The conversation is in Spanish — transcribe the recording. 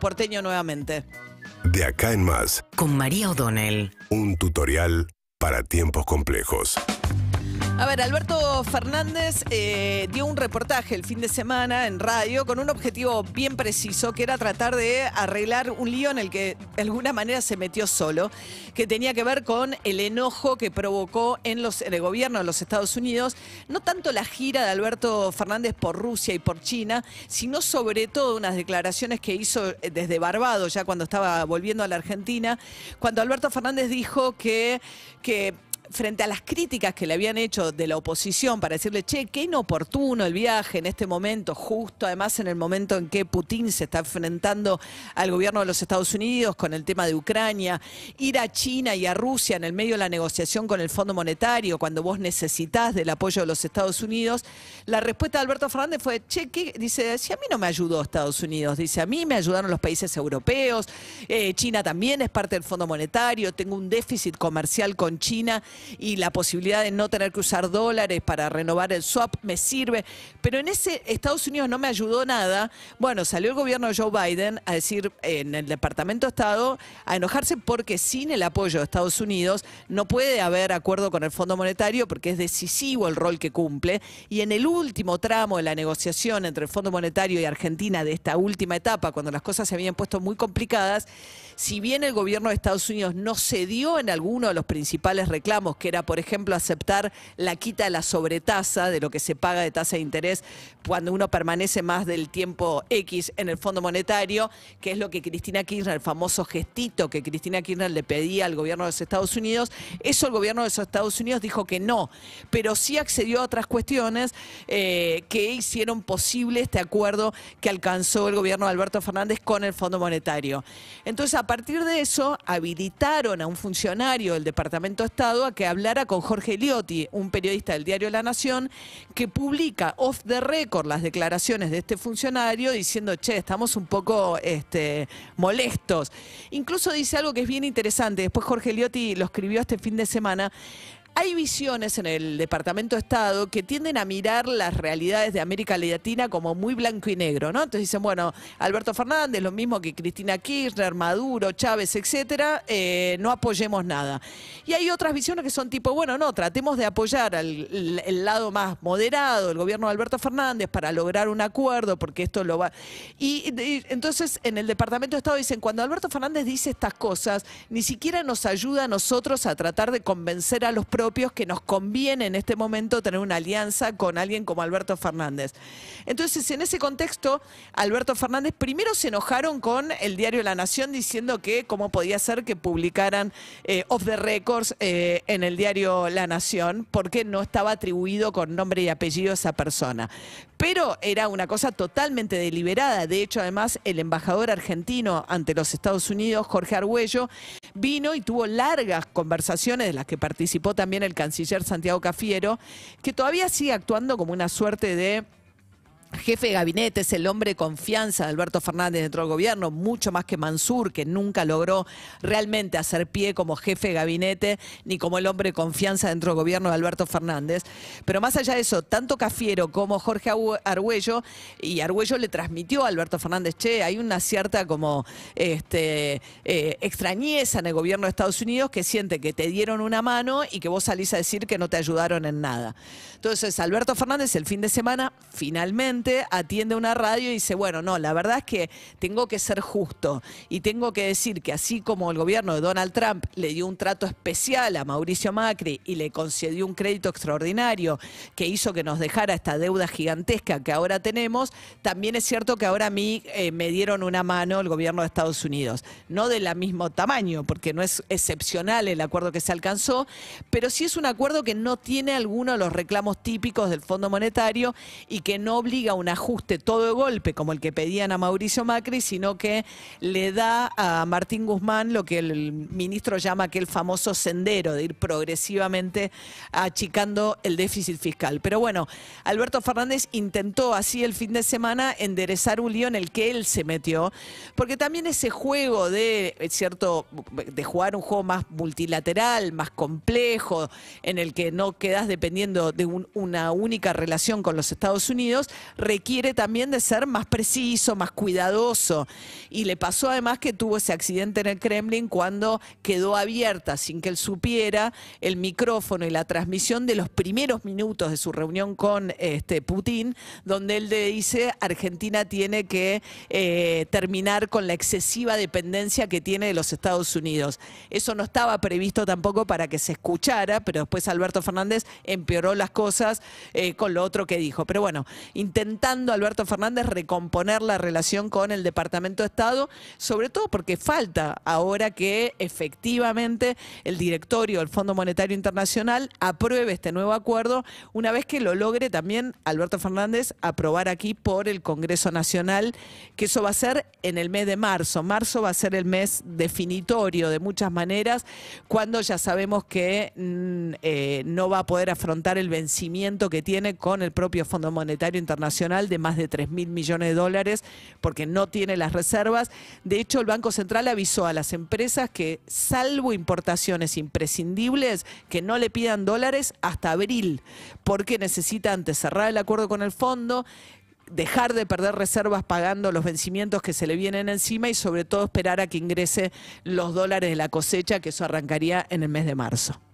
porteño nuevamente. De acá en más. Con María O'Donnell. Un tutorial para tiempos complejos. A ver, Alberto Fernández eh, dio un reportaje el fin de semana en radio con un objetivo bien preciso, que era tratar de arreglar un lío en el que de alguna manera se metió solo, que tenía que ver con el enojo que provocó en, los, el gobierno de los Estados Unidos, no tanto la gira de Alberto Fernández por Rusia y por China, sino sobre todo unas declaraciones que hizo eh, desde Barbados, ya cuando estaba volviendo a la Argentina, cuando Alberto Fernández dijo que, que frente a las críticas que le habían hecho de la oposición para decirle, che, qué inoportuno el viaje en este momento, justo además en el momento en que Putin se está enfrentando al gobierno de los Estados Unidos con el tema de Ucrania, ir a China y a Rusia en el medio de la negociación con el Fondo Monetario, cuando vos necesitas del apoyo de los Estados Unidos, la respuesta de Alberto Fernández fue, che, ¿qué? dice, si a mí no me ayudó Estados Unidos, dice, a mí me ayudaron los países europeos, eh, China también es parte del Fondo Monetario, tengo un déficit comercial con China y la posibilidad de no tener que usar dólares para renovar el swap me sirve. Pero en ese Estados Unidos no me ayudó nada. Bueno, salió el gobierno de Joe Biden a decir en el Departamento de Estado a enojarse porque sin el apoyo de Estados Unidos no puede haber acuerdo con el Fondo Monetario porque es decisivo el rol que cumple y en el último tramo de la negociación entre el Fondo Monetario y Argentina de esta última etapa cuando las cosas se habían puesto muy complicadas, si bien el gobierno de Estados Unidos no cedió en alguno de los principales reclamos que era, por ejemplo, aceptar la quita de la sobretasa, de lo que se paga de tasa de interés cuando uno permanece más del tiempo X en el Fondo Monetario, que es lo que Cristina Kirchner, el famoso gestito que Cristina Kirchner le pedía al gobierno de los Estados Unidos, eso el gobierno de los Estados Unidos dijo que no, pero sí accedió a otras cuestiones eh, que hicieron posible este acuerdo que alcanzó el gobierno de Alberto Fernández con el Fondo Monetario. Entonces, a partir de eso, habilitaron a un funcionario del Departamento de Estado a que hablara con Jorge Eliotti, un periodista del diario La Nación, que publica off the record las declaraciones de este funcionario diciendo, che, estamos un poco este, molestos. Incluso dice algo que es bien interesante, después Jorge Eliotti lo escribió este fin de semana, hay visiones en el Departamento de Estado que tienden a mirar las realidades de América Latina como muy blanco y negro, ¿no? Entonces dicen, bueno, Alberto Fernández, lo mismo que Cristina Kirchner, Maduro, Chávez, etcétera, eh, no apoyemos nada. Y hay otras visiones que son tipo, bueno, no, tratemos de apoyar al lado más moderado, el gobierno de Alberto Fernández, para lograr un acuerdo, porque esto lo va. Y, entonces en el Departamento de Estado dicen, cuando Alberto Fernández dice estas cosas, ni siquiera nos ayuda a nosotros a tratar de convencer a los propios que nos conviene en este momento tener una alianza con alguien como Alberto Fernández. Entonces, en ese contexto, Alberto Fernández primero se enojaron con el diario La Nación diciendo que cómo podía ser que publicaran eh, off the records eh, en el diario La Nación, porque no estaba atribuido con nombre y apellido a esa persona. Pero era una cosa totalmente deliberada. De hecho, además, el embajador argentino ante los Estados Unidos, Jorge Arguello, vino y tuvo largas conversaciones de las que participó también el canciller Santiago Cafiero, que todavía sigue actuando como una suerte de jefe de gabinete, es el hombre de confianza de Alberto Fernández dentro del gobierno, mucho más que Mansur, que nunca logró realmente hacer pie como jefe de gabinete ni como el hombre de confianza dentro del gobierno de Alberto Fernández. Pero más allá de eso, tanto Cafiero como Jorge Arguello, y Arguello le transmitió a Alberto Fernández, che, hay una cierta como este, eh, extrañeza en el gobierno de Estados Unidos que siente que te dieron una mano y que vos salís a decir que no te ayudaron en nada. Entonces, Alberto Fernández el fin de semana finalmente atiende una radio y dice, bueno, no, la verdad es que tengo que ser justo y tengo que decir que así como el gobierno de Donald Trump le dio un trato especial a Mauricio Macri y le concedió un crédito extraordinario que hizo que nos dejara esta deuda gigantesca que ahora tenemos, también es cierto que ahora a mí eh, me dieron una mano el gobierno de Estados Unidos, no de la mismo tamaño, porque no es excepcional el acuerdo que se alcanzó, pero sí es un acuerdo que no tiene alguno de los reclamos típicos del Fondo Monetario y que no obliga un ajuste todo de golpe como el que pedían a Mauricio Macri, sino que le da a Martín Guzmán lo que el ministro llama aquel famoso sendero de ir progresivamente achicando el déficit fiscal. Pero bueno, Alberto Fernández intentó así el fin de semana enderezar un lío en el que él se metió, porque también ese juego de, cierto, de jugar un juego más multilateral, más complejo, en el que no quedas dependiendo de una única relación con los Estados Unidos, requiere también de ser más preciso, más cuidadoso. Y le pasó además que tuvo ese accidente en el Kremlin cuando quedó abierta, sin que él supiera, el micrófono y la transmisión de los primeros minutos de su reunión con este, Putin, donde él le dice, Argentina tiene que eh, terminar con la excesiva dependencia que tiene de los Estados Unidos. Eso no estaba previsto tampoco para que se escuchara, pero después Alberto Fernández empeoró las cosas eh, con lo otro que dijo. Pero bueno, intentando Alberto Fernández recomponer la relación con el Departamento de Estado, sobre todo porque falta ahora que efectivamente el directorio del Fondo Monetario Internacional apruebe este nuevo acuerdo, una vez que lo logre también Alberto Fernández aprobar aquí por el Congreso Nacional, que eso va a ser en el mes de marzo. Marzo va a ser el mes definitorio de muchas maneras, cuando ya sabemos que mm, eh, no va a poder afrontar el vencimiento que tiene con el propio Fondo Monetario Internacional de más de 3 mil millones de dólares porque no tiene las reservas. De hecho, el Banco Central avisó a las empresas que, salvo importaciones imprescindibles, que no le pidan dólares hasta abril, porque necesita antes cerrar el acuerdo con el fondo, dejar de perder reservas pagando los vencimientos que se le vienen encima y sobre todo esperar a que ingrese los dólares de la cosecha, que eso arrancaría en el mes de marzo.